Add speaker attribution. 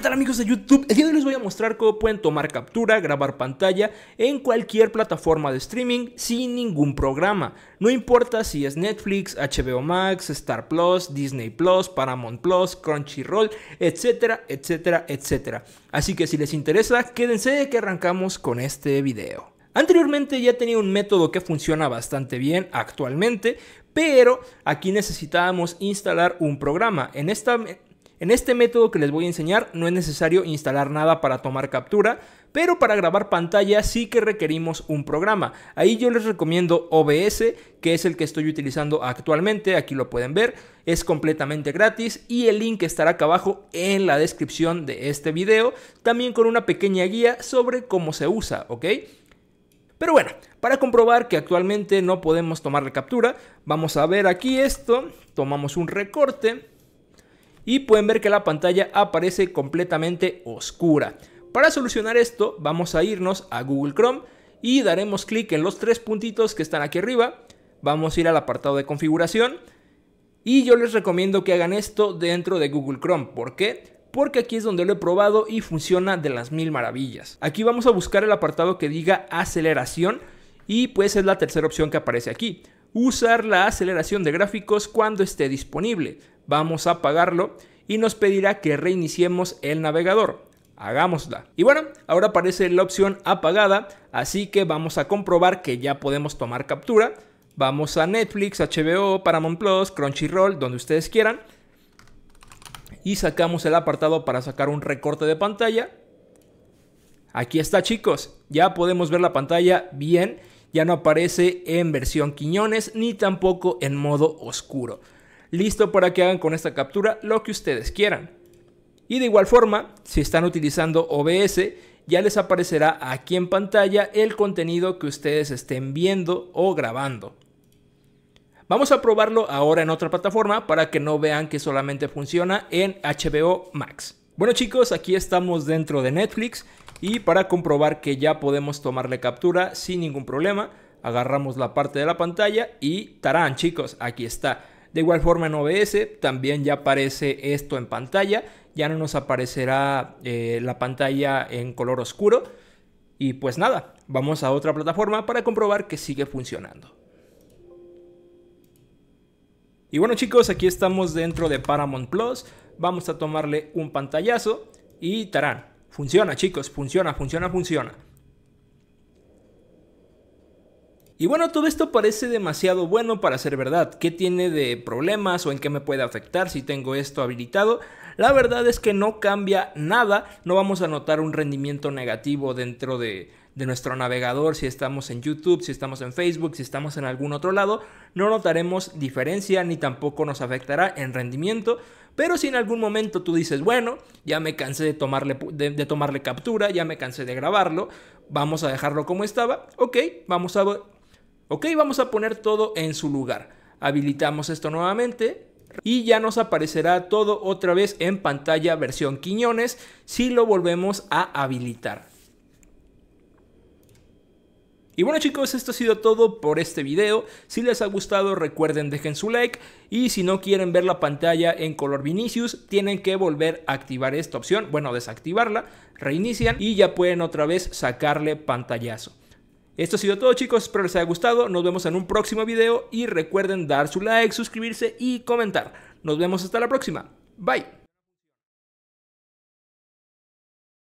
Speaker 1: ¿qué tal amigos de YouTube? El día de hoy les voy a mostrar cómo pueden tomar captura, grabar pantalla en cualquier plataforma de streaming sin ningún programa. No importa si es Netflix, HBO Max, Star Plus, Disney Plus, Paramount Plus, Crunchyroll, etcétera, etcétera, etcétera. Así que si les interesa, quédense de que arrancamos con este video. Anteriormente ya tenía un método que funciona bastante bien actualmente, pero aquí necesitábamos instalar un programa. En esta en este método que les voy a enseñar no es necesario instalar nada para tomar captura, pero para grabar pantalla sí que requerimos un programa. Ahí yo les recomiendo OBS, que es el que estoy utilizando actualmente, aquí lo pueden ver, es completamente gratis y el link estará acá abajo en la descripción de este video, también con una pequeña guía sobre cómo se usa, ¿ok? Pero bueno, para comprobar que actualmente no podemos tomar la captura, vamos a ver aquí esto, tomamos un recorte, y pueden ver que la pantalla aparece completamente oscura. Para solucionar esto vamos a irnos a Google Chrome y daremos clic en los tres puntitos que están aquí arriba. Vamos a ir al apartado de configuración y yo les recomiendo que hagan esto dentro de Google Chrome. ¿Por qué? Porque aquí es donde lo he probado y funciona de las mil maravillas. Aquí vamos a buscar el apartado que diga aceleración y pues es la tercera opción que aparece aquí. Usar la aceleración de gráficos cuando esté disponible vamos a apagarlo y nos pedirá que reiniciemos el navegador. Hagámosla. Y bueno, ahora aparece la opción apagada, así que vamos a comprobar que ya podemos tomar captura. Vamos a Netflix, HBO, Paramount Plus, Crunchyroll, donde ustedes quieran. Y sacamos el apartado para sacar un recorte de pantalla. Aquí está chicos, ya podemos ver la pantalla bien, ya no aparece en versión Quiñones ni tampoco en modo oscuro listo para que hagan con esta captura lo que ustedes quieran. Y de igual forma, si están utilizando OBS, ya les aparecerá aquí en pantalla el contenido que ustedes estén viendo o grabando. Vamos a probarlo ahora en otra plataforma para que no vean que solamente funciona en HBO Max. Bueno chicos, aquí estamos dentro de Netflix y para comprobar que ya podemos tomarle captura sin ningún problema, agarramos la parte de la pantalla y tarán chicos, aquí está. De igual forma en OBS también ya aparece esto en pantalla, ya no nos aparecerá eh, la pantalla en color oscuro. Y pues nada, vamos a otra plataforma para comprobar que sigue funcionando. Y bueno chicos, aquí estamos dentro de Paramount Plus. Vamos a tomarle un pantallazo y tarán. Funciona chicos, funciona, funciona, funciona. Y bueno, todo esto parece demasiado bueno para ser verdad. ¿Qué tiene de problemas o en qué me puede afectar si tengo esto habilitado? La verdad es que no cambia nada, no vamos a notar un rendimiento negativo dentro de, nuestro navegador, si estamos en YouTube, si estamos en Facebook, si estamos en algún otro lado, no notaremos diferencia ni tampoco nos afectará en rendimiento. Pero si en algún momento tú dices, bueno, ya me cansé de tomarle, de, de tomarle captura, ya me cansé de grabarlo, vamos a dejarlo como estaba, ok, vamos a Ok, vamos a poner todo en su lugar. Habilitamos esto nuevamente y ya nos aparecerá todo otra vez en pantalla versión Quiñones si lo volvemos a habilitar. Y bueno chicos, esto ha sido todo por este video. Si les ha gustado recuerden dejen su like y si no quieren ver la pantalla en color Vinicius tienen que volver a activar esta opción, bueno desactivarla, reinician y ya pueden otra vez sacarle pantallazo. Esto ha sido todo chicos, espero les haya gustado, nos vemos en un próximo video y recuerden dar su like, suscribirse y comentar. Nos vemos hasta la próxima, bye.